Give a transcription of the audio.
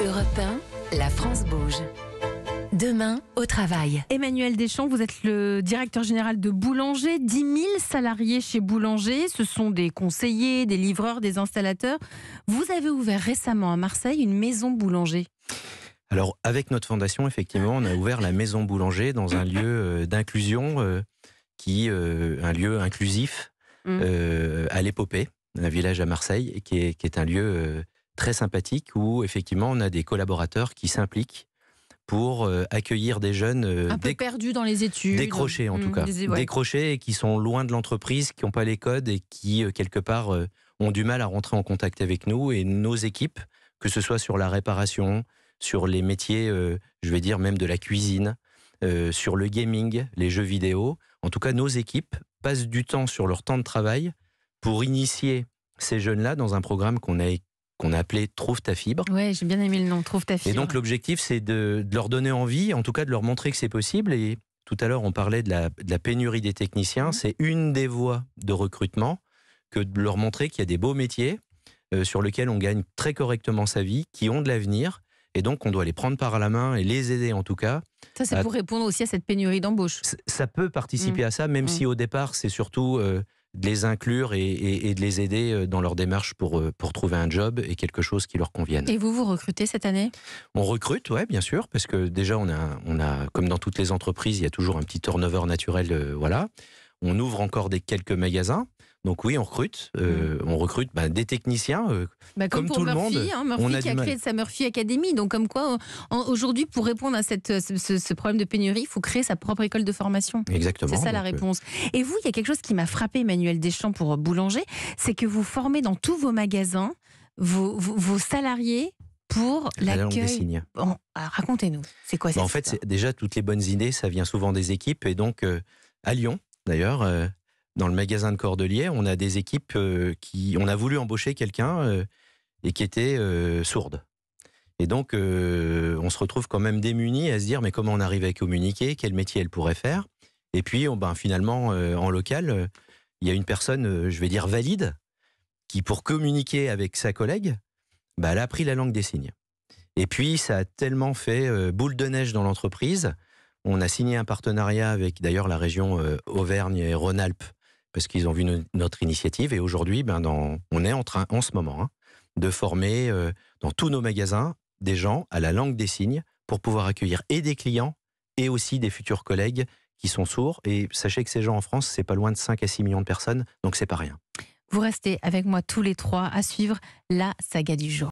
Europe 1, la France bouge. Demain, au travail. Emmanuel Deschamps, vous êtes le directeur général de Boulanger. 10 000 salariés chez Boulanger. Ce sont des conseillers, des livreurs, des installateurs. Vous avez ouvert récemment à Marseille une maison Boulanger. Alors, avec notre fondation, effectivement, on a ouvert la maison Boulanger dans un lieu euh, d'inclusion, euh, qui euh, un lieu inclusif mmh. à l'épopée, un village à Marseille, qui qui est un lieu très sympathique où effectivement on a des collaborateurs qui s'impliquent pour euh, accueillir des jeunes euh, un peu perdus dans les études, décrochés en tout hmm, cas, décrochés et qui sont loin de l'entreprise, qui n'ont pas les codes et qui euh, quelque part ont du mal à rentrer en contact avec nous et nos équipes, que ce soit sur la réparation, sur les métiers, je vais dire même de la cuisine, sur le gaming, les jeux vidéo. En tout cas, nos équipes passent du temps sur leur temps de travail pour initier ces jeunes-là dans un programme qu'on a qu'on a appelé Trouve ta fibre. Oui, j'ai bien aimé le nom, Trouve ta fibre. Et donc l'objectif, c'est de, leur donner envie, en tout cas de leur montrer que c'est possible. Et tout à l'heure, on parlait de la, pénurie des techniciens. Mhm. C'est une des voies de recrutement que de leur montrer qu'il y a des beaux métiers euh, sur lesquels on gagne très correctement sa vie, qui ont de l'avenir. Et donc, on doit les prendre par la main et les aider en tout cas. Ça, c'est pour répondre aussi à cette pénurie d'embauche. Ça peut participer mm. à ça, même mm. si au départ, c'est surtout euh, de les inclure et, de les aider euh, dans leur démarche pour, euh, pour trouver un job et quelque chose qui leur convienne. Et vous, vous recrutez cette année On recrute, oui, bien sûr, parce que déjà, on a, on a, comme dans toutes les entreprises, il y a toujours un petit turnover naturel, euh, voilà. On ouvre encore des quelques magasins. Donc oui, on recrute, euh, mm. on recrute bah, des techniciens, euh, bah, comme, pour tout Murphy, le monde. Hein, qui a créé sa Murphy Academy. Donc comme quoi, aujourd'hui, pour répondre à cette, ce, problème de pénurie, il faut créer sa propre école de formation. Exactement. C'est ça la euh, réponse. Et vous, il y a quelque chose qui m'a frappé, Emmanuel Deschamps, pour Boulanger, c'est que vous formez dans tous vos magasins vos, salariés pour ah, l'accueil. La ah, Racontez-nous, c'est quoi ça bah, En fait, déjà, toutes les bonnes idées, ça vient souvent des équipes. Et donc, à Lyon, d'ailleurs, dans le magasin de Cordelier, on a des équipes euh, qui, on a voulu embaucher quelqu'un euh, et qui était euh, sourde. Et donc, on se retrouve quand même démunis à se dire, mais comment on arrive à communiquer Quel métier elle pourrait faire Et puis, on, oh ben, finalement, en local, il y a une personne, je vais dire valide, qui pour communiquer avec sa collègue, bah, elle a appris la langue des signes. Et puis, ça a tellement fait boule de neige dans l'entreprise. On a signé un partenariat avec d'ailleurs la région Auvergne et Rhône-Alpes parce qu'ils ont vu notre initiative. Et aujourd'hui, ben, on est en train, en ce moment, hein, de former euh, dans tous nos magasins des gens à la langue des signes pour pouvoir accueillir et des clients et aussi des futurs collègues qui sont sourds. Et sachez que ces gens en France, c'est pas loin de 5 à 6 millions de personnes, donc c'est pas rien. Vous restez avec moi tous les trois à suivre la saga du jour.